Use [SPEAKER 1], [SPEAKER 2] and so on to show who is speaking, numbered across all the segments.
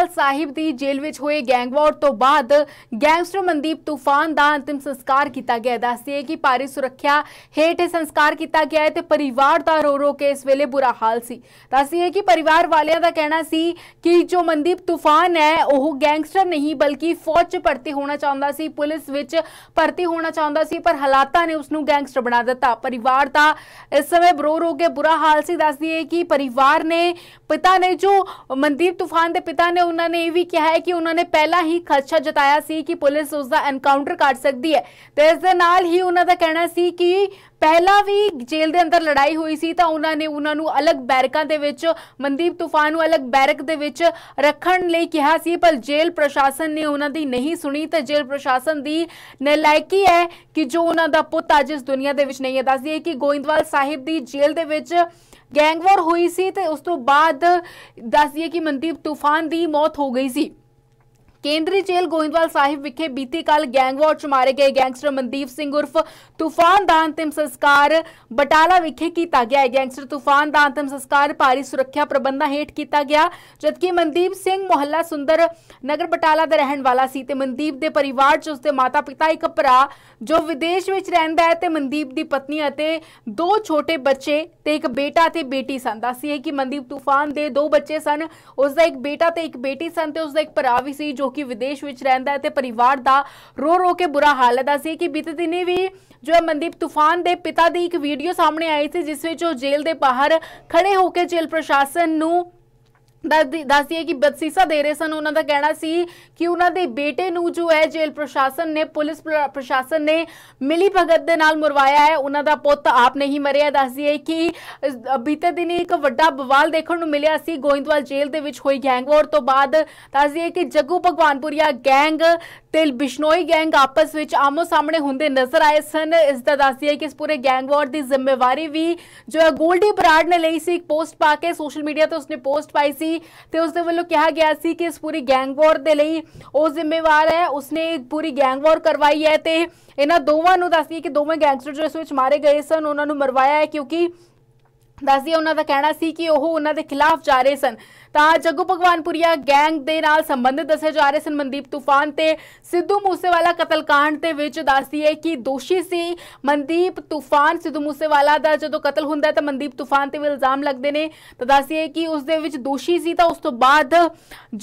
[SPEAKER 1] ਅਕਾਲ ਸਾਹਿਬ ਦੀ ਜੇਲ੍ਹ ਵਿੱਚ ਹੋਏ ਗੈਂਗਵਾਰ ਤੋਂ ਬਾਅਦ ਗੈਂਗਸਟਰ ਮਨਦੀਪ ਤੂਫਾਨ ਦਾ ਅੰਤਿਮ ਸੰਸਕਾਰ ਕੀਤਾ ਗਿਆ ਦੱਸਿਆ ਕਿ ਪਾਰੀ ਸੁਰੱਖਿਆ ਹੇਠ ਸੰਸਕਾਰ ਕੀਤਾ ਗਿਆ ਹੈ ਤੇ ਪਰਿਵਾਰ ਦਾ ਰੋ ਰੋ ਕੇ ਇਸ ਵੇਲੇ ਬੁਰਾ ਹਾਲ ਸੀ ਦੱਸਿਆ ਕਿ ਪਰਿਵਾਰ ਵਾਲਿਆਂ ਦਾ ਕਹਿਣਾ ਸੀ ਕਿ ਜੋ ਮਨਦੀਪ ਤੂਫਾਨ ਹੈ ਉਹ ਗੈਂਗਸਟਰ ਨਹੀਂ ਬਲਕਿ ਫੌਜ 'ਚ ਭਰਤੀ ਹੋਣਾ ਚਾਹੁੰਦਾ ਸੀ ਪੁਲਿਸ ਵਿੱਚ ਭਰਤੀ ਹੋਣਾ ਚਾਹੁੰਦਾ ਸੀ ਪਰ ਹਾਲਾਤਾਂ ਨੇ ਉਸ ਨੂੰ ਗੈਂਗਸਟਰ ਬਣਾ ਦਿੱਤਾ ਪਰਿਵਾਰ ਦਾ ਇਸ ਸਮੇਂ ਰੋ ਰੋ ਕੇ ਬੁਰਾ ਹਾਲ ਸੀ ਦੱਸਦੀ ਹੈ ਕਿ ਪਰਿਵਾਰ ਨੇ ਪਿਤਾ ਨੇ ਜੋ ਮਨਦੀਪ ਤੂਫਾਨ ਦੇ ਪਿਤਾ ਨੇ ਉਹਨਾਂ ਨੇ ਇਹ ਵੀ ਕਿਹਾ ਹੈ ਕਿ ਉਹਨਾਂ ਨੇ ਪਹਿਲਾਂ ਹੀ ਖਦਸ਼ਾ ਜਤਾਇਆ ਸੀ ਕਿ ਪੁਲਿਸ ਉਸ ਦਾ ਐਨਕਾਊਂਟਰ ਕਰ ਸਕਦੀ ਹੈ ਤੇ ਇਸ ਦੇ ਨਾਲ ਹੀ ਉਹਨਾਂ ਦਾ ਕਹਿਣਾ ਸੀ ਕਿ ਪਹਿਲਾਂ ਵੀ ਜੇਲ੍ਹ ਦੇ ਅੰਦਰ ਲੜਾਈ ਹੋਈ ਸੀ ਤਾਂ ਉਹਨਾਂ ਨੇ ਉਹਨਾਂ ਨੂੰ ਅਲੱਗ ਬੈਰਕਾਂ ਦੇ ਵਿੱਚ ਮਨਦੀਪ ਤੂਫਾਨ ਨੂੰ ਅਲੱਗ ਬੈਰਕ ਦੇ ਵਿੱਚ ਰੱਖਣ ਲਈ ਕਿਹਾ ਸੀ ਪਰ ਜੇਲ੍ਹ ਪ੍ਰਸ਼ਾਸਨ ਨੇ ਉਹਨਾਂ ਦੀ ਨਹੀਂ ਸੁਣੀ ਤੇ ਜੇਲ੍ਹ ਪ੍ਰਸ਼ਾਸਨ ਦੀ ਨਲਾਇਕੀ ਹੈ ਕਿ ਜੋ ਉਹਨਾਂ ਦਾ ਪੁੱਤ ਅੱਜ ਇਸ ਦੁਨੀਆ ਦੇ ਵਿੱਚ ਨਹੀਂ ਹੈ ਦੱਸਦੀ ਹੈ ਕਿ ਗੋਇੰਦਵਾਲ ਸਾਹਿਬ ਦੀ ਜੇਲ੍ਹ ਦੇ ਵਿੱਚ ਗੈਂਗਵਾਰ ਹੋਈ ਸੀ ਤੇ ਉਸ ਤੋਂ ਬਾਅਦ ਦਈਏ ਕਿ ਮਨਦੀਪ ਤੂਫਾਨ ਦੀ ਮੌਤ ਹੋ ਗਈ ਸੀ ਕੇਂਦਰੀ ਜੇਲ੍ਹ ਗੋਇੰਦਵਾਲ ਸਾਹਿਬ ਵਿਖੇ ਬੀਤੀ ਕੱਲ ਗੈਂਗਵਾਰ ਚ ਮਾਰੇ ਗਏ ਗੈਂਗਸਟਰ ਮਨਦੀਪ ਸਿੰਘ ਉਰਫ ਤੂਫਾਨ ਦਾ ਅੰਤਿਮ ਸੰਸਕਾਰ ਬਟਾਲਾ ਵਿਖੇ ਕੀਤਾ ਗਿਆ ਹੈ ਗੈਂਗਸਟਰ ਤੂਫਾਨ ਦਾ ਅੰਤਿਮ ਸੰਸਕਾਰ ਭਾਰੀ ਸੁਰੱਖਿਆ ਪ੍ਰਬੰਧਾਂ ਹੇਠ ਕੀਤਾ ਗਿਆ ਜਦਕਿ ਮਨਦੀਪ ਸਿੰਘ ਮੁਹੱਲਾ ਸੁੰਦਰ ਨਗਰ ਬਟਾਲਾ ਦਾ ਰਹਿਣ ਵਾਲਾ ਸੀ ਤੇ ਮਨਦੀਪ ਦੇ ਪਰਿਵਾਰ ਚ ਉਸਦੇ ਮਾਤਾ-ਪਿਤਾ ਇੱਕ ਭਰਾ ਜੋ ਵਿਦੇਸ਼ ਵਿੱਚ ਰਹਿੰਦਾ ਹੈ ਤੇ ਮਨਦੀਪ ਦੀ ਪਤਨੀ ਅਤੇ ਦੋ ਛੋਟੇ ਬੱਚੇ ਤੇ ਇੱਕ ਬੇਟਾ ਤੇ ਬੇਟੀ ਸਨ ਦੱਸੀ ਹੈ ਕਿ ਮਨਦੀਪ ਤੂਫਾਨ ਦੇ ਦੋ ਬੱਚੇ ਸਨ ਉਸ ਦਾ ਇੱਕ ਬੇਟਾ ਤੇ ਇੱਕ ਬੇਟੀ ਸਨ ਤੇ ਉਸ ਦਾ ਇੱਕ ਭਰਾ ਵੀ ਸੀ ਜੋ ਜੋ ਕਿ ਵਿਦੇਸ਼ ਵਿੱਚ ਰਹਿੰਦਾ ਹੈ ਤੇ ਪਰਿਵਾਰ ਦਾ ਰੋ ਰੋ ਕੇ ਬੁਰਾ ਹਾਲ ਹੈ ਦੱਸੀ ਕਿ ਬੀਤੇ ਦਿਨੀ ਵੀ ਜੋ ਹੈ ਮਨਦੀਪ ਤੂਫਾਨ ਦੇ ਪਿਤਾ ਦੀ ਇੱਕ ਵੀਡੀਓ ਸਾਹਮਣੇ ਆਈ ਸੀ ਜਿਸ ਵਿੱਚ ਉਹ ਜੇਲ੍ਹ ਦੇ ਬਾਹਰ ਖੜੇ ਹੋ ਕੇ ਜੇਲ੍ਹ ਪ੍ਰਸ਼ਾਸਨ ਨੂੰ ਦੱਸਦੀ ਕਿ ਬਦਸੀਸਾ ਦੇ ਰਹੇ ਸਨ ਉਹਨਾਂ ਦਾ ਕਹਿਣਾ ਸੀ ਕਿ ਉਹਨਾਂ ਦੇ ਬੇਟੇ ਨੂੰ ਜੋ ਹੈ ਜੇਲ੍ਹ ਪ੍ਰਸ਼ਾਸਨ ਨੇ ਪੁਲਿਸ ਪ੍ਰਸ਼ਾਸਨ ਨੇ ਮਿਲੀ ਭਗਤ ਦੇ ਨਾਲ ਮਰਵਾਇਆ ਹੈ ਉਹਨਾਂ ਦਾ ਪੁੱਤ ਆਪ ਨਹੀਂ ਮਰਿਆ ਦੱਸਦੀ ਹੈ ਕਿ ਬੀਤੇ ਦਿਨੀ ਇੱਕ ਵੱਡਾ ਬਵਾਲ ਦੇਖਣ ਨੂੰ ਮਿਲਿਆ ਸੀ ਗੋਇੰਦਵਾਲ ਜੇਲ੍ਹ ਦੇ ਵਿੱਚ ਹੋਈ ਗੈਂਗਵਾਰ ਤੋਂ ਬਾਅਦ ਦੱਸਦੀ ਹੈ ਕਿ ਜੱਗੂ ਭਗਵਾਨਪੁਰੀਆ ਗੈਂਗ ਤੇ ਬਿਸ਼ਨੋਈ ਗੈਂਗ ਆਪਸ ਵਿੱਚ ਆਮੋ ਸਾਹਮਣੇ ਹੁੰਦੇ ਨਜ਼ਰ ਆਏ ਸਨ ਇਸ ਦਾ ਦੱਸਦੀ ਹੈ ਕਿ ਇਸ ਪੂਰੇ ਗੈਂਗਵਾਰ ਦੀ ਜ਼ਿੰਮੇਵਾਰੀ ਵੀ ਜੋ ਹੈ ਗੋਲਡੀ ਬਰਾੜ ਨੇ ਲਈ ਸੀ ਇੱਕ ਪੋਸਟ ਪਾ ਕੇ ਸੋਸ਼ਲ ਮੀਡੀਆ ਤੇ ਉਸਨੇ ਪੋਸਟ ਪਾਈ ਸੀ ਸੀ ਤੇ ਉਸ ਦੇ ਵੱਲੋਂ ਕਿਹਾ ਗਿਆ ਸੀ ਕਿ ਇਸ ਪੂਰੀ ਗੈਂਗ ਵਾਰ ਦੇ ਲਈ ਉਹ ਜ਼ਿੰਮੇਵਾਰ ਹੈ ਉਸਨੇ ਪੂਰੀ ਗੈਂਗ ਵਾਰ ਕਰਵਾਈ ਹੈ ਤੇ ਇਹਨਾਂ ਦੋਵਾਂ ਨੂੰ ਦੱਸਦੀ ਕਿ ਦੋਵੇਂ ਗੈਂਗਸਟਰ ਜੋ ਇਸ ਵਿੱਚ ਮਾਰੇ ਗਏ ਸਨ ਉਹਨਾਂ ਨੂੰ ਮਰਵਾਇਆ ਹੈ ਕਿਉਂਕਿ ਦੱਸਦੀ ਉਹਨਾਂ ਦਾ ਕਹਿਣਾ ਸੀ ਕਿ ਉਹ ਉਹਨਾਂ ਦੇ ਖਿਲਾਫ ਜਾ ਰਹੇ ਸਨ ਤਾਂ ਜੱਗੂ ਭਗਵਾਨਪੁਰੀਆ ਗੈਂਗ ਦੇ ਨਾਲ ਸੰਬੰਧਿਤ ਦੱਸੇ ਜਾ ਰਹੇ ਮਨਦੀਪ ਤੂਫਾਨ ਤੇ ਸਿੱਧੂ ਮੂਸੇਵਾਲਾ ਕਤਲकांड ਦੇ ਵਿੱਚ ਦੱਸਦੀ ਹੈ ਕਿ ਦੋਸ਼ੀ ਸੀ ਮਨਦੀਪ ਤੂਫਾਨ ਸਿੱਧੂ ਮੂਸੇਵਾਲਾ ਦਾ ਜਦੋਂ ਕਤਲ ਹੁੰਦਾ ਤਾਂ ਮਨਦੀਪ ਤੂਫਾਨ ਤੇ ਵੀ ਇਲਜ਼ਾਮ ਲੱਗਦੇ ਨੇ ਤਾਂ ਦੱਸਦੀ ਹੈ ਕਿ ਉਸ ਦੇ ਵਿੱਚ ਦੋਸ਼ੀ ਸੀ ਤਾਂ ਉਸ ਤੋਂ ਬਾਅਦ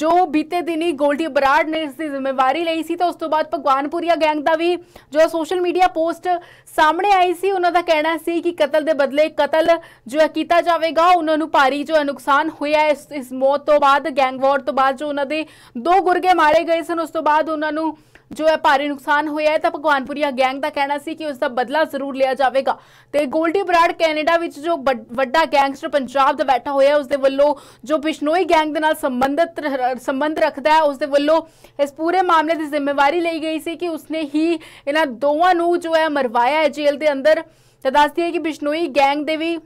[SPEAKER 1] ਜੋ ਬੀਤੇ ਦਿਨੀ ਗੋਲਡੀ ਬਰਾੜ ਨੇ ਇਸ ਦੀ ਜ਼ਿੰਮੇਵਾਰੀ ਲਈ ਸੀ ਤਾਂ ਉਸ ਤੋਂ ਬਾਅਦ ਭਗਵਾਨਪੁਰੀਆ ਗੈਂਗ ਦਾ ਵੀ ਜੋ ਸੋਸ਼ਲ ਮੀਡੀਆ ਪੋਸਟ ਸਾਹਮਣੇ ਆਈ ਸੀ ਉਹਨਾਂ ਦਾ ਕਹਿਣਾ ਸੀ ਕਿ ਕਤਲ ਦੇ ਬਦਲੇ ਕਤਲ ਜੋ ਕੀਤਾ ਜਾਵੇਗਾ ਉਹਨਾਂ ਨੂੰ ਭਾਰੀ ਜੋ ਨੁਕਸਾਨ ਹੋਇਆ ਇਸ ਮੌਤ ਤੋਂ ਬਾਅਦ ਗੈਂਗ ਵਾਰ ਤੋਂ ਬਾਅਦ ਜੋ ਉਹਨਾਂ ਦੇ ਦੋ ਗੁਰਗੇ ਮਾਰੇ ਗਏ ਸਨ ਉਸ ਤੋਂ ਬਾਅਦ ਉਹਨਾਂ ਨੂੰ ਜੋ ਹੈ ਭਾਰੀ ਨੁਕਸਾਨ ਹੋਇਆ ਹੈ ਤਾਂ ਭਗਵਾਨਪੁਰੀਆ ਗੈਂਗ ਦਾ ਕਹਿਣਾ ਸੀ ਕਿ ਉਸ ਦਾ ਬਦਲਾ ਜ਼ਰੂਰ ਲਿਆ ਜਾਵੇਗਾ ਤੇ ਗੋਲਡੀ ਬਰਾੜ ਕੈਨੇਡਾ ਵਿੱਚ ਜੋ ਵੱਡਾ ਗੈਂਗਸਟਰ ਪੰਜਾਬ ਦਾ ਬੈਠਾ ਹੋਇਆ ਹੈ ਉਸ ਦੇ ਵੱਲੋਂ ਜੋ ਬਿਸ਼ਨੋਈ ਗੈਂਗ ਦੇ ਨਾਲ ਸੰਬੰਧਿਤ ਸੰਬੰਧ ਰੱਖਦਾ ਹੈ ਉਸ ਦੇ ਵੱਲੋਂ ਇਸ ਪੂਰੇ ਮਾਮਲੇ ਦੀ ਜ਼ਿੰਮੇਵਾਰੀ ਲਈ ਗਈ ਸੀ ਕਿ ਉਸਨੇ ਹੀ ਇਹਨਾਂ ਦੋਵਾਂ ਨੂੰ ਜੋ ਹੈ ਮਰਵਾਇਆ ਹੈ ਜੇਲ੍ਹ ਦੇ ਅੰਦਰ ਤਾਂ ਦੱਸਦੀ ਹੈ ਕਿ ਬਿਸ਼ਨੋਈ ਗੈਂਗ ਦੇ ਵੀ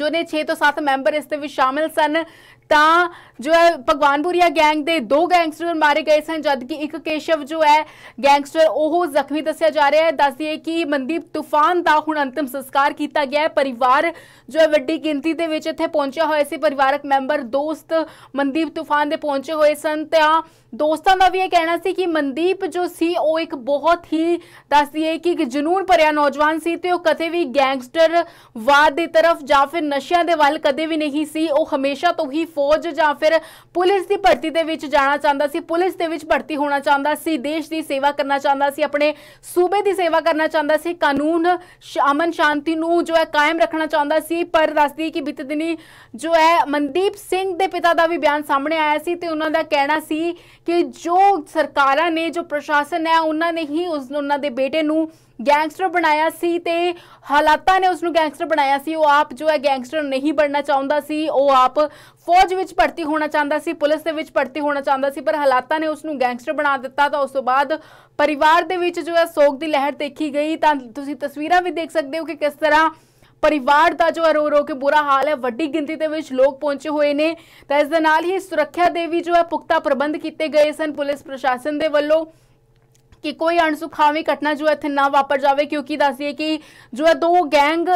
[SPEAKER 1] ਜੋ ਨੇ 6 ਤੋਂ 7 ਮੈਂਬਰ ਇਸ ਦੇ ਵਿੱਚ ਸ਼ਾਮਿਲ ਸਨ 当 ਜੋ ਹੈ ਭਗਵਾਨਪੁਰੀਆ ਗੈਂਗ ਦੇ ਦੋ ਗੈਂਗਸਟਰ ਮਾਰੇ ਗਏ ਸਨ ਜਦ ਕਿ ਇੱਕ ਕੇਸ਼ਵ ਜੋ ਹੈ ਗੈਂਗਸਟਰ ਉਹ ਜ਼ਖਮੀ ਦੱਸਿਆ ਜਾ ਰਿਹਾ ਹੈ ਦੱਸ ਦਈਏ ਕਿ ਮਨਦੀਪ ਤੂਫਾਨ ਦਾ ਹੁਣ ਅੰਤਿਮ ਸੰਸਕਾਰ ਕੀਤਾ ਗਿਆ ਹੈ ਪਰਿਵਾਰ ਜੋ ਹੈ ਵੱਡੀ ਗਿਣਤੀ ਦੇ ਵਿੱਚ ਇੱਥੇ ਪਹੁੰਚਿਆ ਹੋਇਆ ਸੀ ਪਰਿਵਾਰਕ ਮੈਂਬਰ ਦੋਸਤ ਮਨਦੀਪ ਤੂਫਾਨ ਦੇ ਪਹੁੰਚੇ ਹੋਏ ਸਨ ਤਾਂ ਦੋਸਤਾਂ ਦਾ ਵੀ ਇਹ ਕਹਿਣਾ ਸੀ ਕਿ ਮਨਦੀਪ ਜੋ ਸੀ ਉਹ ਇੱਕ ਬਹੁਤ ਹੀ ਦੱਸ ਦਈਏ ਕਿ ਇੱਕ ਜਨੂਨ ਭਰਿਆ ਨੌਜਵਾਨ ਸੀ ਤੇ ਉਹ ਕਦੇ ਵੀ ਗੈਂਗਸਟਰ ਵਾਦ ਦੀ ਤਰਫ ਜਾਂ ਫਿਰ ਨਸ਼ਿਆਂ ਦੇ ਵੱਲ ਕਦੇ ਵੀ ਨਹੀਂ ਸੀ ਉਹ ਹਮੇਸ਼ਾ ਤੋਂ ਹੀ ਫੌਜ ਜਾਂ ਫਿਰ ਫਿਰ ਪੁਲਿਸ ਦੀ ਭਰਤੀ ਦੇ ਵਿੱਚ ਜਾਣਾ ਚਾਹੁੰਦਾ ਸੀ ਪੁਲਿਸ ਦੇ ਵਿੱਚ ਭਰਤੀ ਹੋਣਾ ਚਾਹੁੰਦਾ ਸੀ ਦੇਸ਼ ਦੀ ਸੇਵਾ ਕਰਨਾ ਚਾਹੁੰਦਾ ਸੀ ਆਪਣੇ ਸੂਬੇ ਦੀ ਸੇਵਾ ਕਰਨਾ ਚਾਹੁੰਦਾ ਸੀ ਕਾਨੂੰਨ ਅਮਨ ਸ਼ਾਂਤੀ ਨੂੰ ਜੋ ਹੈ ਕਾਇਮ ਰੱਖਣਾ ਚਾਹੁੰਦਾ ਸੀ ਪਰ ਦੱਸਦੀ ਕਿ ਬੀਤੇ ਦਿਨੀ ਜੋ ਹੈ ਮਨਦੀਪ ਸਿੰਘ ਦੇ ਪਿਤਾ ਦਾ ਵੀ ਬਿਆਨ ਸਾਹਮਣੇ ਆਇਆ ਸੀ ਤੇ ਉਹਨਾਂ ਦਾ ਕਹਿਣਾ ਸੀ ਕਿ ਜੋ ਸਰਕਾਰਾਂ ਨੇ ਜੋ ਪ੍ਰਸ਼ਾਸਨ ਹੈ ਉਹਨਾਂ ਨੇ ਹੀ ਉਸ ਉਹਨਾਂ ਦੇ ਬੇਟੇ ਨੂੰ ਗੈਂਗਸਟਰ ਬਣਾਇਆ ਸੀ ਤੇ ਹਾਲਾਤਾਂ ਨੇ ਉਸ ਨੂੰ ਗੈਂਗਸਟਰ ਬਣਾਇਆ ਸੀ ਉਹ ਆਪ ਜੋ ਹੈ ਗੈਂਗਸਟਰ ਨਹੀਂ ਬਣਨਾ ਚਾਹੁੰਦਾ ਸੀ ਉਹ ਆਪ ਫੌਜ ਵਿੱਚ ਭਰਤੀ ਹੋਣਾ ਚਾਹੁੰਦਾ ਸੀ ਪੁਲਿਸ ਦੇ ਵਿੱਚ ਭਰਤੀ ਹੋਣਾ ਚਾਹੁੰਦਾ ਸੀ ਪਰ ਹਾਲਾਤਾਂ ਨੇ ਉਸ ਨੂੰ ਗੈਂਗਸਟਰ ਬਣਾ ਦਿੱਤਾ ਤਾਂ ਉਸ ਤੋਂ ਬਾਅਦ ਪਰਿਵਾਰ ਦੇ ਵਿੱਚ ਜੋ ਹੈ ਸੋਗ ਦੀ ਲਹਿਰ ਦੇਖੀ ਗਈ ਤਾਂ ਤੁਸੀਂ ਤਸਵੀਰਾਂ ਵੀ ਦੇਖ ਸਕਦੇ ਹੋ ਕਿ ਕਿਸ ਤਰ੍ਹਾਂ ਪਰਿਵਾਰ ਦਾ ਜੋ ਰੋ ਰੋ ਕੇ ਬੁਰਾ ਹਾਲ ਹੈ ਵੱਡੀ ਗਿਣਤੀ ਦੇ ਵਿੱਚ ਲੋਕ ਪਹੁੰਚੇ ਹੋਏ ਨੇ ਤਾਂ ਇਸ ਦੇ ਨਾਲ ਹੀ ਸੁਰੱਖਿਆ ਦੇ ਵੀ ਜੋ ਹੈ ਪੁਖਤਾ ਪ੍ਰਬੰਧ ਕੀਤੇ ਗਏ ਸਨ ਪੁਲਿਸ ਪ੍ਰਸ਼ਾਸਨ ਦੇ ਵੱਲੋਂ ਕਿ ਕੋਈ ਅਣਸੁਖਾਵੀ ਘਟਨਾ ਜੋ ਇੱਥੇ ਨਾ ਵਾਪਰ ਜਾਵੇ ਕਿਉਂਕਿ ਦੱਸਦੀਏ ਕਿ ਜੋ ਹੈ ਦੋ ਗੈਂਗ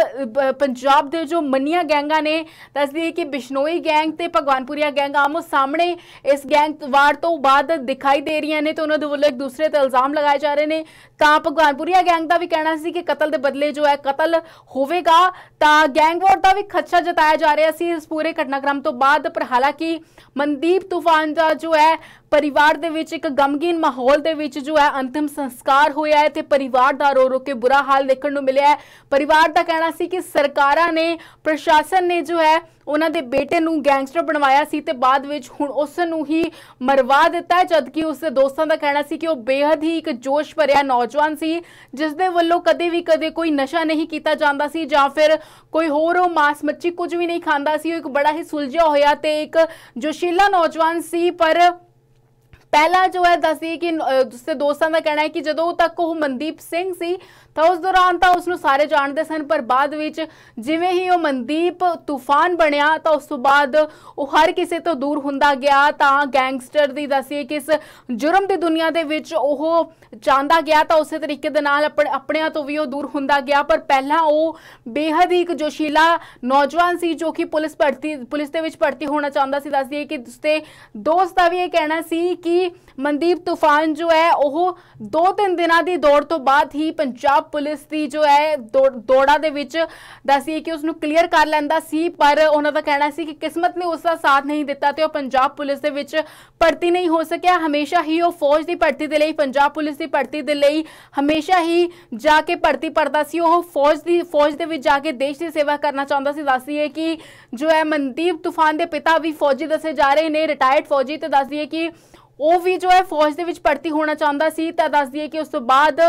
[SPEAKER 1] ਪੰਜਾਬ ਦੇ ਜੋ ਮੰਨੀਆਂ ਗੈਂਗਾਂ ਨੇ ਦੱਸਦੀਏ ਕਿ ਬਿਸ਼ਨੋਈ ਗੈਂਗ ਤੇ ਭਗਵਾਨਪੁਰੀਆ ਗੈਂਗ ਆਮੋ ਸਾਹਮਣੇ ਇਸ ਗੈਂਗ ਵਾਰ ਤੋਂ ਬਾਅਦ ਦਿਖਾਈ ਦੇ ਰਹੀਆਂ ਨੇ ਤੇ ਉਹਨਾਂ ਦੇ ਵੱਲੋਂ ਇੱਕ ਦੂਸਰੇ ਤੇ ਇਲਜ਼ਾਮ ਲਗਾਏ ਜਾ ਰਹੇ ਨੇ ਤਾਂ ਭਗਵਾਨਪੁਰੀਆ ਗੈਂਗ ਦਾ ਵੀ ਕਹਿਣਾ ਸੀ ਕਿ ਕਤਲ ਦੇ ਬਦਲੇ ਜੋ ਹੈ ਕਤਲ ਹੋਵੇਗਾ ਤਾਂ ਗੈਂਗ ਵਾਰ ਦਾ ਵੀ ਖੱਛਾ ਜਤਾਇਆ ਜਾ ਰਿਹਾ ਸੀ ਇਸ ਪੂਰੇ ਘਟਨਾਕ੍ਰਮ ਤੋਂ ਬਾਅਦ ਪਰ ਹਾਲਾਂਕਿ ਮਨਦੀਪ ਤੂਫਾਨ ਦਾ ਜੋ ਹੈ ਪਰਿਵਾਰ ਦੇ ਵਿੱਚ ਇੱਕ ਗਮਗੀਨ ਮਾਹੌਲ ਦੇ ਵਿੱਚ ਜੋ ਹੈ ਅੰਤਿਮ ਸੰਸਕਾਰ ਹੋਇਆ ਹੈ ਤੇ ਪਰਿਵਾਰ ਦਾ ਰੋ ਰੋ ਕੇ ਬੁਰਾ ਹਾਲ ਦੇਖਣ ਨੂੰ ਮਿਲਿਆ ਹੈ ਪਰਿਵਾਰ ਦਾ ਕਹਿਣਾ ਸੀ ਕਿ ਸਰਕਾਰਾਂ ਨੇ ਪ੍ਰਸ਼ਾਸਨ ਨੇ ਜੋ ਹੈ ਉਹਨਾਂ ਦੇ ਬੇਟੇ ਨੂੰ ਗੈਂਗਸਟਰ ਬਣਵਾਇਆ ਸੀ ਤੇ ਬਾਅਦ ਵਿੱਚ ਹੁਣ ਉਸ ਨੂੰ ਹੀ ਮਰਵਾ ਦਿੱਤਾ ਜਦਕਿ ਉਸ ਦੇ ਦੋਸਤਾਂ ਦਾ ਕਹਿਣਾ ਸੀ ਕਿ ਉਹ ਬੇहद ਹੀ ਇੱਕ ਜੋਸ਼ ਭਰਿਆ ਨੌਜਵਾਨ ਸੀ ਜਿਸ ਦੇ ਵੱਲੋਂ ਕਦੇ ਵੀ ਕਦੇ ਕੋਈ ਨਸ਼ਾ ਨਹੀਂ ਕੀਤਾ ਜਾਂਦਾ ਸੀ ਜਾਂ ਫਿਰ ਕੋਈ ਹੋਰ ਉਹ ਮਾਸ ਮੱਛੀ ਕੁਝ ਵੀ ਨਹੀਂ ਖਾਂਦਾ ਸੀ ਉਹ ਇੱਕ ਬੜਾ ਹੀ ਸੁਲਝਿਆ ਹੋਇਆ ਤੇ ਇੱਕ ਜੋਸ਼ੀਲਾ ਨੌਜਵਾਨ ਸੀ ਪਰ ਪਹਿਲਾ ਜੋ ਹੈ ਦੱਸਦੀ ਕਿ ਉਸਦੇ ਦੋਸਤਾਂ ਦਾ ਕਹਿਣਾ ਹੈ ਕਿ ਜਦੋਂ ਤੱਕ ਉਹ ਮਨਦੀਪ ਸਿੰਘ ਸੀ ਤਾਂ ਉਸ ਦੌਰਾਨ ਤਾਂ ਉਸ ਨੂੰ ਸਾਰੇ ਜਾਣਦੇ ਸਨ ਪਰ ਬਾਅਦ ਵਿੱਚ ਜਿਵੇਂ ਹੀ ਉਹ ਮਨਦੀਪ ਤੂਫਾਨ ਬਣਿਆ ਤਾਂ ਉਸ ਤੋਂ ਬਾਅਦ ਉਹ ਹਰ ਕਿਸੇ ਤੋਂ ਦੂਰ ਹੁੰਦਾ ਗਿਆ ਤਾਂ ਗੈਂਗਸਟਰ ਦੀ ਦੱਸੀ ਕਿ ਇਸ ਜੁਰਮ ਦੀ ਦੁਨੀਆ ਦੇ ਵਿੱਚ ਉਹ ਜਾਂਦਾ ਗਿਆ ਤਾਂ ਉਸੇ ਤਰੀਕੇ ਦੇ ਨਾਲ ਆਪਣੇ ਤੋਂ ਵੀ ਉਹ ਦੂਰ ਹੁੰਦਾ ਗਿਆ ਪਰ ਪਹਿਲਾਂ ਉਹ ਬੇਹਦ ਇੱਕ ਜੋਸ਼ੀਲਾ ਨੌਜਵਾਨ ਸੀ ਜੋ ਕਿ ਪੁਲਿਸ ਭਰਤੀ ਪੁਲਿਸ ਦੇ ਵਿੱਚ ਭਰਤੀ ਹੋਣਾ ਚਾਹੁੰਦਾ ਸੀ ਦੱਸਦੀ ਹੈ ਕਿ ਉਸਦੇ ਦੋਸਤ ਦਾ ਵੀ ਇਹ ਕਹਿਣਾ ਸੀ ਕਿ ਹੀ ਮਨਦੀਪ ਤੂਫਾਨ ਜੋ ਹੈ ਉਹ ਦੋ ਤਿੰਨ ਦਿਨਾਂ ਦੀ ਦੌੜ ਤੋਂ ਬਾਅਦ ਹੀ ਪੰਜਾਬ ਪੁਲਿਸ ਦੀ ਜੋ ਹੈ ਦੌੜਾ ਦੇ ਵਿੱਚ ਦੱਸੀਏ ਕਿ ਉਸ ਨੂੰ ਕਲੀਅਰ ਕਰ ਲੈਂਦਾ ਸੀ ਪਰ ਉਹਨਾਂ ਦਾ ਕਹਿਣਾ ਸੀ ਕਿ ਕਿਸਮਤ ਨੇ ਉਸ ਦਾ ਸਾਥ ਨਹੀਂ ਦਿੱਤਾ ਤੇ ਉਹ ਪੰਜਾਬ ਪੁਲਿਸ ਦੇ ਵਿੱਚ ਭਰਤੀ ਨਹੀਂ ਹੋ ਸਕਿਆ ਹਮੇਸ਼ਾ ਹੀ ਉਹ ਫੌਜ ਦੀ ਭਰਤੀ ਦੇ ਲਈ ਪੰਜਾਬ ਪੁਲਿਸ ਦੀ ਭਰਤੀ ਦੇ ਲਈ ਹਮੇਸ਼ਾ ਹੀ ਜਾ ਕੇ ਭਰਤੀ ਪੜਦਾ ਸੀ ਉਹ ਫੌਜ ਦੀ ਫੌਜ ਦੇ ਵਿੱਚ ਜਾ ਕੇ ਦੇਸ਼ ਦੀ ਸੇਵਾ ਕਰਨਾ ਚਾਹੁੰਦਾ ਸੀ ਦੱਸੀਏ ਕਿ ਜੋ ਹੈ ਮਨਦੀਪ ਤੂਫਾਨ ਦੇ ਪਿਤਾ ਵੀ ਫੌਜੀ ਦੱਸੇ ਜਾ ਰਹੇ ਨੇ ਰਿਟਾਇਰਡ ਫੌਜੀ ਤੇ ਦੱਸਦੀਏ ਕਿ ਉਹ ਵੀ ਜੋ ਹੈ ਫੌਜ ਦੇ ਵਿੱਚ ਭਰਤੀ ਹੋਣਾ ਚਾਹੁੰਦਾ ਸੀ ਤਾਂ ਦੱਸਦੀ ਹੈ ਕਿ ਉਸ ਤੋਂ ਬਾਅਦ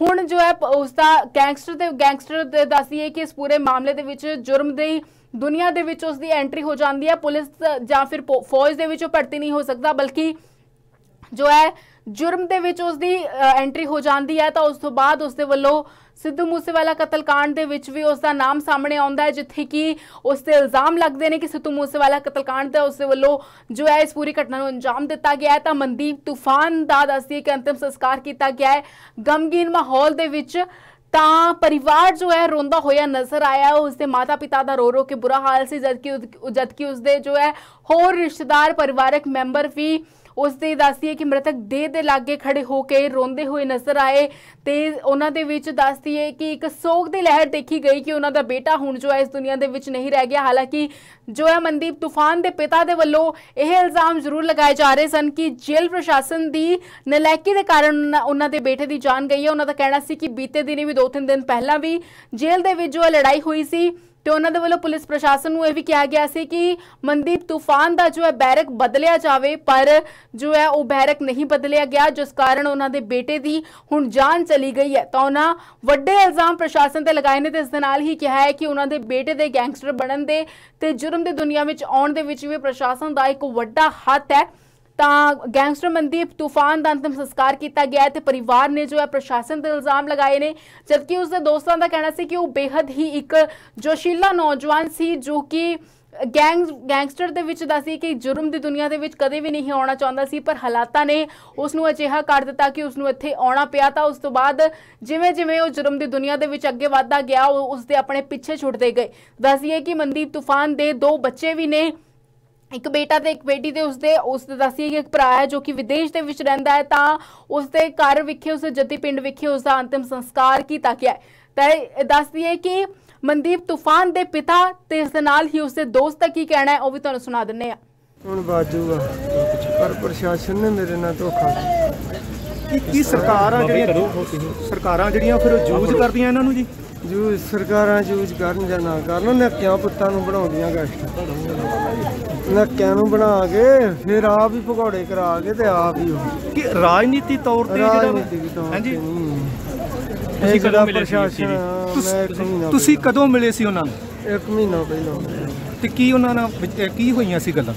[SPEAKER 1] ਹੁਣ ਜੋ ਹੈ ਉਸ ਦਾ ਗੈਂਗਸਟਰ ਤੇ ਗੈਂਗਸਟਰ ਦੇ ਦੱਸਦੀ ਹੈ ਕਿ ਇਸ ਪੂਰੇ ਮਾਮਲੇ ਦੇ ਵਿੱਚ ਜੁਰਮ ਦੇ ਦੁਨੀਆ ਦੇ ਵਿੱਚ ਉਸ ਦੀ ਐਂਟਰੀ ਹੋ ਜਾਂਦੀ ਹੈ ਪੁਲਿਸ ਜਾਂ ਫਿਰ ਫੌਜ ਦੇ ਵਿੱਚ ਉਹ ਭਰਤੀ ਨਹੀਂ ਹੋ ਸਕਦਾ ਬਲਕਿ ਜੋ ਹੈ ਜੁਰਮ ਦੇ ਵਿੱਚ ਉਸ ਦੀ ਐਂਟਰੀ ਹੋ ਜਾਂਦੀ ਹੈ ਤਾਂ ਉਸ ਤੋਂ ਬਾਅਦ ਉਸ ਦੇ ਵੱਲੋਂ ਸਿੱਧੂ ਮੂਸੇਵਾਲਾ ਕਤਲकांड ਦੇ ਵਿੱਚ ਵੀ ਉਸ ਦਾ ਨਾਮ ਸਾਹਮਣੇ ਆਉਂਦਾ ਹੈ ਜਿੱਥੇ ਕਿ ਉਸ ਤੇ ਇਲਜ਼ਾਮ ਲੱਗਦੇ ਨੇ ਕਿ ਸਿੱਧੂ ਮੂਸੇਵਾਲਾ ਕਤਲकांड ਦਾ ਉਸ ਦੇ ਵੱਲੋਂ ਜੋ ਹੈ ਇਸ ਪੂਰੀ ਘਟਨਾ ਨੂੰ ਅੰਜਾਮ ਦਿੱਤਾ ਗਿਆ ਹੈ ਤਾਂ ਮਨਦੀਪ ਤੂਫਾਨ ਦਾ ਦੱਸਦੀ ਕਿ ਅੰਤਿਮ ਸੰਸਕਾਰ ਕੀਤਾ ਗਿਆ ਹੈ ਗਮਗੀਨ ਮਾਹੌਲ ਦੇ ਵਿੱਚ ਤਾਂ ਪਰਿਵਾਰ ਜੋ ਹੈ ਰੋਂਦਾ ਹੋਇਆ ਨਜ਼ਰ ਆਇਆ ਉਸ ਦੇ ਮਾਤਾ ਪਿਤਾ ਦਾ ਰੋ ਰੋ ਕੇ ਬੁਰਾ ਹਾਲ ਸੀ ਜਦ ਕਿ ਉਸ ਦੇ ਜੋ ਹੈ ਹੋਰ ਰਿਸ਼ਤੇਦਾਰ ਪਰਿਵਾਰਕ ਮੈਂਬਰ ਵੀ ਉਸ ਦੇ ਦੱਸਦੀ ਕਿ ਮ੍ਰਿਤਕ ਦੇਹ ਦੇ ਲਾਗੇ ਖੜੇ ਹੋ ਕੇ ਰੋਂਦੇ ਹੋਏ ਨਜ਼ਰ ਆਏ ਤੇ ਉਹਨਾਂ ਦੇ ਵਿੱਚ ਦੱਸਦੀ ਹੈ ਕਿ ਇੱਕ ਸੋਗ ਦੀ ਲਹਿਰ ਦੇਖੀ ਗਈ ਕਿ ਉਹਨਾਂ ਦਾ ਬੇਟਾ ਹੁਣ ਜੋ ਹੈ ਇਸ ਦੁਨੀਆ ਦੇ ਵਿੱਚ ਨਹੀਂ ਰਹਿ ਗਿਆ ਹਾਲਾਂਕਿ ਜੋ ਹੈ ਮਨਦੀਪ ਤੂਫਾਨ ਦੇ ਪਿਤਾ ਦੇ ਵੱਲੋਂ ਇਹ ਇਲਜ਼ਾਮ ਜ਼ਰੂਰ ਲਗਾਏ ਜਾ ਰਹੇ ਸਨ ਕਿ ਜੇਲ੍ਹ ਪ੍ਰਸ਼ਾਸਨ ਦੀ ਨਲਾਇਕੀ ਦੇ ਕਾਰਨ ਉਹਨਾਂ ਦੇ ਬੇਟੇ ਦੀ ਜਾਨ ਗਈ ਹੈ ਉਹਨਾਂ ਦਾ ਕਹਿਣਾ ਸੀ ਕਿ ਬੀਤੇ ਦਿਨੀ ਵੀ ਦੋ ਤਿੰਨ ਦਿਨ ਪਹਿਲਾਂ ਵੀ ਜੇਲ੍ਹ ਦੇ ਵਿੱਚ ਜੋ ਲੜਾਈ ਹੋਈ ਸੀ ਤੇ ਉਹਨਾਂ ਦੇ ਵੱਲੋਂ ਪੁਲਿਸ ਪ੍ਰਸ਼ਾਸਨ ਨੂੰ ਇਹ ਵੀ ਕਿਹਾ ਗਿਆ ਸੀ ਕਿ ਮਨਦੀਪ ਤੂਫਾਨ ਦਾ ਜੋ ਹੈ ਬੈਰਕ ਬਦਲਿਆ ਜਾਵੇ ਪਰ ਜੋ ਹੈ ਉਹ ਬੈਰਕ ਨਹੀਂ ਬਦਲਿਆ ਗਿਆ ਜਿਸ ਕਾਰਨ ਉਹਨਾਂ ਦੇ ਬੇਟੇ ਦੀ ਹੁਣ ਜਾਨ ਚਲੀ ਗਈ ਹੈ ਤਾਂ ਉਹਨਾਂ ਵੱਡੇ ਇਲਜ਼ਾਮ ਪ੍ਰਸ਼ਾਸਨ ਤੇ ਲਗਾਏ ਨੇ ਤੇ ਇਸ ਦੇ ਨਾਲ ਹੀ ਕਿਹਾ ਹੈ ਕਿ ਉਹਨਾਂ ਦੇ ਬੇਟੇ ਦੇ ਗੈਂਗਸਟਰ ਬਣਨ ਦੇ ਤੇ ਜੁਰਮ ਦੀ ਦੁਨੀਆ ਵਿੱਚ ਆਉਣ ਦੇ ਵਿੱਚ ਵੀ ਪ੍ਰਸ਼ਾਸਨ ਦਾ ਇੱਕ ਵੱਡਾ ਹੱਥ ਹੈ ਤਾਂ ਗੈਂਗਸਟਰ ਮਨਦੀਪ ਤੂਫਾਨ ਦਾ ਅੰਤਮ ਸੰਸਕਾਰ ਕੀਤਾ ਗਿਆ ਤੇ ਪਰਿਵਾਰ ਨੇ ਜੋ ਹੈ ਪ੍ਰਸ਼ਾਸਨ ਤੇ ਇਲਜ਼ਾਮ ਲਗਾਏ ਨੇ ਜਦਕਿ ਉਸ ਦੇ ਦੋਸਤਾਂ ਦਾ ਕਹਿਣਾ ਸੀ ਕਿ ਉਹ ਬੇहद ਹੀ ਇੱਕ ਜੋਸ਼ੀਲਾ ਨੌਜਵਾਨ ਸੀ ਜੋ ਕਿ ਗੈਂਗ ਗੈਂਗਸਟਰ ਦੇ ਵਿੱਚ ਦਾ ਸੀ ਕਿ ਜੁਰਮ ਦੀ ਦੁਨੀਆ ਦੇ ਵਿੱਚ ਕਦੇ ਵੀ ਨਹੀਂ ਆਉਣਾ ਚਾਹੁੰਦਾ ਸੀ ਪਰ ਹਾਲਾਤਾਂ ਨੇ ਉਸ ਨੂੰ ਅਜਿਹਾ ਕਰ ਦਿੱਤਾ ਕਿ ਉਸ ਨੂੰ ਇੱਥੇ ਆਉਣਾ ਪਿਆ ਤਾਂ ਉਸ ਤੋਂ ਬਾਅਦ ਜਿਵੇਂ-ਜਿਵੇਂ ਉਹ ਜੁਰਮ ਦੀ ਦੁਨੀਆ ਦੇ ਵਿੱਚ ਅੱਗੇ ਵਧਦਾ ਗਿਆ ਉਹ ਉਸ ਦੇ ਆਪਣੇ ਪਿੱਛੇ ਛੁੱਟਦੇ ਗਏ ਦੱਸਿਆ ਕਿ ਮਨਦੀਪ ਤੂਫਾਨ ਦੇ ਦੋ ਬੱਚੇ ਵੀ ਨੇ ਇੱਕ ਬੇਟਾ ਤੇ ਇੱਕ ਬੇਟੀ ਤੇ ਉਸਦੇ ਉਸ ਦੇ ਦੱਸੀਏ ਕਿ ਇੱਕ ਭਰਾ ਹੈ ਜੋ ਕਿ ਵਿਦੇਸ਼ ਦੇ ਵਿੱਚ ਰਹਿੰਦਾ ਹੈ ਤਾਂ ਉਸਦੇ ਘਰ ਵਿਖੇ ਉਸ ਜੱਦੀ ਪਿੰਡ ਵਿਖੇ ਉਸਦਾ ਅੰਤਿਮ ਸੰਸਕਾਰ ਕੀਤਾ ਗਿਆ ਤਾਂ ਇਹ ਦੱਸਦੀ ਹੈ ਕਿ ਮਨਦੀਪ ਤੂਫਾਨ ਦੇ ਪਿਤਾ ਤੇ ਇਸ ਨਾਲ ਹੀ ਉਸਦੇ ਦੋਸਤ ਤੱਕ ਕੀ ਕਹਿਣਾ ਹੈ ਉਹ ਵੀ ਤੁਹਾਨੂੰ ਸੁਣਾ ਦਿੰਨੇ ਆ
[SPEAKER 2] ਹੁਣ ਬਾਜੂਗਾ ਪਰ ਪ੍ਰਸ਼ਾਸਨ ਨੇ ਮੇਰੇ ਨਾਲ ਧੋਖਾ
[SPEAKER 1] ਕੀ ਸਰਕਾਰਾਂ ਜਿਹੜੀਆਂ
[SPEAKER 2] ਸਰਕਾਰਾਂ ਜਿਹੜੀਆਂ ਫਿਰ ਜੂਝ ਕਰਦੀਆਂ ਇਹਨਾਂ ਨੂੰ ਜੀ ਜੋ ਸਰਕਾਰਾਂ ਜੂਝ ਕਰਨ ਜਾਂ ਨਾ ਕਰਨ ਉਹਨੇ ਕਿਉਂ ਪੁੱਤਾਂ ਨੂੰ ਬਣਾਉਂਦੀਆਂ ਗਸ਼ਟ ਲੱਕਿਆਂ ਨੂੰ ਬਣਾ ਕੇ ਫਿਰ ਆਪ ਹੀ ਪਕੌੜੇ ਕਰਾ ਕੇ ਤੇ ਆਪ ਹੀ ਕਿ ਰਾਜਨੀਤੀ ਤੌਰ ਤੇ ਜਿਹੜਾ ਤੌਰ ਹਾਂਜੀ
[SPEAKER 1] ਤੁਸੀਂ ਕਦੋਂ ਮਿਲੇ ਸੀ ਪ੍ਰਸ਼ਾਸਨ,
[SPEAKER 2] ਤੁਸੀਂ- ਕਦੋਂ ਮਿਲੇ ਸੀ ਉਹਨਾਂ ਨੂੰ 1 ਇੱਕ ਮਹੀਨਾ ਪਹਿਲਾਂ ਤੇ ਕੀ ਉਹਨਾਂ ਨਾਲ ਕੀ ਹੋਈਆਂ ਸੀ ਗੱਲਾਂ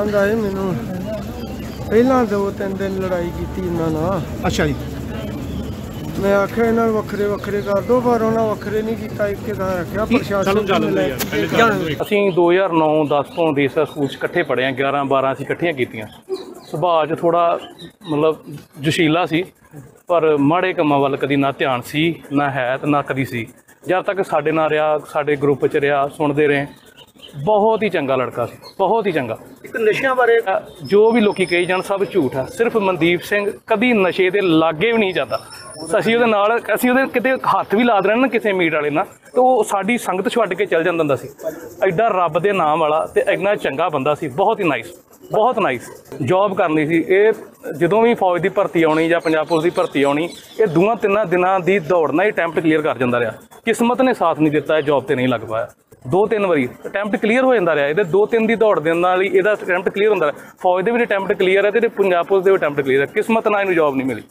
[SPEAKER 2] ਆਂਦਾ ਇਹ ਮੈਨੂੰ ਪਹਿਲਾਂ ਦੋ ਤਿੰਨ ਦਿਨ ਲੜਾਈ ਕੀਤੀ ਇਹਨਾਂ ਨਾਲ ਅੱਛਾ ਜੀ ਮੈਂ ਆਖੇ ਇਹਨਾਂ ਵੱਖਰੇ ਵੱਖਰੇ ਕਰ ਦੋ ਪਰ ਉਹਨਾਂ ਵੱਖਰੇ ਨਹੀਂ ਕੀਤਾ ਇੱਕ ਹੀ ਥਾਂ ਰੱਖਿਆ ਪ੍ਰਸ਼ਾਸਨ ਅਸੀਂ 2009-10 ਤੋਂ ਦੇਸ ਸਕੂਲ 'ਚ ਇਕੱਠੇ ਪੜਿਆ ਆ 11-12 ਅਸੀਂ ਇਕੱਠੀਆਂ ਕੀਤੀਆਂ ਸੁਭਾਅ 'ਚ ਥੋੜਾ ਮਤਲਬ ਜੁਸ਼ੀਲਾ ਸੀ ਪਰ ਮਾੜੇ ਕੰਮਾਂ ਵੱਲ ਕਦੀ ਨਾ ਧਿਆਨ ਸੀ ਨਾ ਹੈ ਤੇ ਨਾ ਕਦੀ ਸੀ ਜਦ ਤੱਕ ਸਾਡੇ ਨਾਲ ਰਿਹਾ ਸਾਡੇ ਗਰੁੱਪ 'ਚ ਰਿਹਾ ਸੁਣਦੇ ਰਹੇ ਬਹੁਤ ਹੀ ਚੰਗਾ ਲੜਕਾ ਸੀ ਬਹੁਤ ਹੀ ਚੰਗਾ ਇੱਕ ਨਸ਼ਿਆਂ ਬਾਰੇ ਜੋ ਵੀ ਲੋਕੀ ਕਹੀ ਜਾਣ ਸਭ ਝੂਠ ਆ ਸਿਰਫ ਮਨਦੀਪ ਸਿੰਘ ਕਦੀ ਨਸ਼ੇ ਦੇ ਲਾਗੇ ਵੀ ਨਹੀਂ ਜਾਂਦਾ ਅਸੀਂ ਉਹਦੇ ਨਾਲ ਅਸੀਂ ਉਹਦੇ ਕਿਤੇ ਹੱਥ ਵੀ ਲਾ ਦੇਣਾ ਨਾ ਕਿਸੇ ਮੀਟ ਵਾਲੇ ਨਾਲ ਤੇ ਉਹ ਸਾਡੀ ਸੰਗਤ ਛੱਡ ਕੇ ਚੱਲ ਜਾਂਦਾ ਹੁੰਦਾ ਸੀ ਐਡਾ ਰੱਬ ਦੇ ਨਾਮ ਵਾਲਾ ਤੇ ਇੰਨਾ ਚੰਗਾ ਬੰਦਾ ਸੀ ਬਹੁਤ ਹੀ ਨਾਈਸ ਬਹੁਤ ਨਾਈਸ ਜੌਬ ਕਰਨੀ ਸੀ ਇਹ ਜਦੋਂ ਵੀ ਫੌਜ ਦੀ ਭਰਤੀ ਆਉਣੀ ਜਾਂ ਪੰਜਾਬ ਪੁਲਿਸ ਦੀ ਭਰਤੀ ਆਉਣੀ ਇਹ ਦੋਆਂ ਤਿੰਨਾਂ ਦਿਨਾਂ ਦੀ ਦੌੜਨਾ ਹੀ ਟੈਂਪਟ ਕਲੀਅਰ ਕਰ ਜਾਂਦਾ ਰਿਹਾ ਕਿਸਮਤ ਨੇ ਸਾਥ ਨਹੀਂ ਦਿੱਤਾ ਇਹ ਜੌਬ ਤੇ ਨਹੀਂ ਲੱਗ ਪਾਇਆ ਦੋ ਤਿੰਨ ਵਾਰੀ ਅਟੈਂਪਟ ਕਲੀਅਰ ਹੋ ਜਾਂਦਾ ਰਿਹਾ ਇਹਦੇ ਦੋ ਤਿੰਨ ਦੀ ਦੌੜ ਦੇ ਨਾਲ ਹੀ ਇਹਦਾ ਅਟੈਂਪਟ ਕਲੀਅਰ ਹੁੰਦਾ ਰਿਹਾ ਫੌਜ ਦੇ ਵੀ ਅਟੈਂਪਟ ਕਲੀਅਰ ਹੈ ਤੇ ਪੰਜਾਬ ਪੁਲਿਸ ਦੇ ਵੀ ਅਟੈਂਪਟ ਕਲੀਅਰ ਹੈ ਕਿਸਮਤ ਨਾਲ ਇਹਨੂੰ ਜੌਬ ਨਹੀਂ ਮਿਲੀ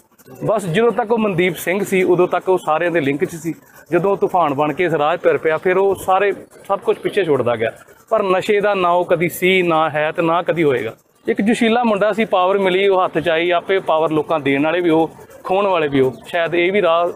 [SPEAKER 2] ਬਸ ਜਦੋਂ ਤੱਕ ਉਹ ਮਨਦੀਪ ਸਿੰਘ ਸੀ ਉਦੋਂ ਤੱਕ ਉਹ ਸਾਰਿਆਂ ਦੇ ਲਿੰਕ 'ਚ ਸੀ ਜਦੋਂ ਤੂਫਾਨ ਬਣ ਕੇ ਸਰਾਜ ਪਿਰ ਪਿਆ ਫਿਰ ਉਹ ਸਾਰੇ ਸਭ ਕੁਝ ਪਿੱਛੇ ਛੋੜਦਾ ਗਿਆ ਪਰ ਨਸ਼ੇ ਦਾ ਨਾ ਉਹ ਕਦੀ ਸੀ ਨਾ ਹੈ ਤੇ ਨਾ ਕਦੀ ਹੋਏਗਾ ਇੱਕ ਜੁਸ਼ੀਲਾ ਮੁੰਡਾ ਸੀ ਪਾਵਰ ਮਿਲੀ ਉਹ ਹੱਥ 'ਚ ਆਈ ਆਪੇ ਪਾਵਰ ਲੋਕਾਂ ਦੇਣ ਵਾਲੇ ਵੀ ਉਹ ਖੋਣ ਵਾਲੇ ਵੀ ਉਹ ਸ਼ਾਇਦ ਇਹ ਵੀ ਰਾਹ